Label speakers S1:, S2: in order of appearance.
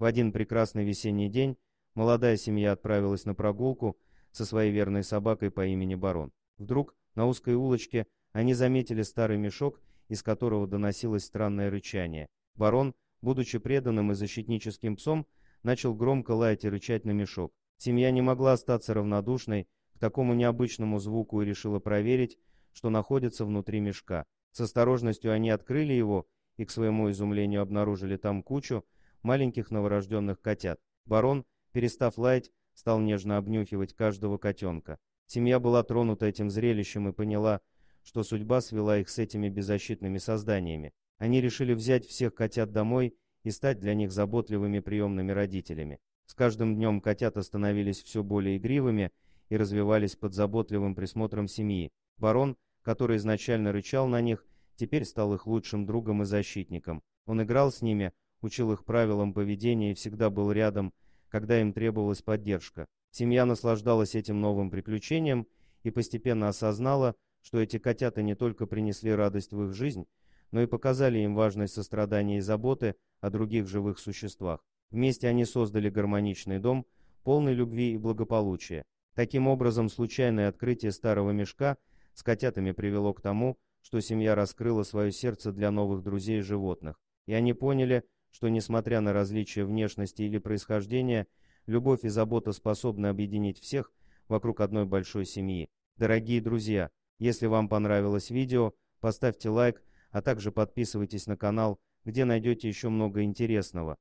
S1: В один прекрасный весенний день молодая семья отправилась на прогулку со своей верной собакой по имени Барон. Вдруг на узкой улочке они заметили старый мешок, из которого доносилось странное рычание. Барон, будучи преданным и защитническим псом, начал громко лаять и рычать на мешок. Семья не могла остаться равнодушной к такому необычному звуку и решила проверить, что находится внутри мешка. С осторожностью они открыли его и, к своему изумлению, обнаружили там кучу маленьких новорожденных котят. Барон, перестав лаять, стал нежно обнюхивать каждого котенка. Семья была тронута этим зрелищем и поняла, что судьба свела их с этими беззащитными созданиями. Они решили взять всех котят домой и стать для них заботливыми приемными родителями. С каждым днем котята становились все более игривыми и развивались под заботливым присмотром семьи. Барон, который изначально рычал на них, теперь стал их лучшим другом и защитником. Он играл с ними, учил их правилам поведения и всегда был рядом, когда им требовалась поддержка. Семья наслаждалась этим новым приключением и постепенно осознала, что эти котята не только принесли радость в их жизнь, но и показали им важность сострадания и заботы о других живых существах. Вместе они создали гармоничный дом, полный любви и благополучия. Таким образом, случайное открытие старого мешка с котятами привело к тому, что семья раскрыла свое сердце для новых друзей и животных, и они поняли, что, несмотря на различия внешности или происхождения, любовь и забота способны объединить всех вокруг одной большой семьи. Дорогие друзья, если вам понравилось видео, поставьте лайк, а также подписывайтесь на канал, где найдете еще много интересного.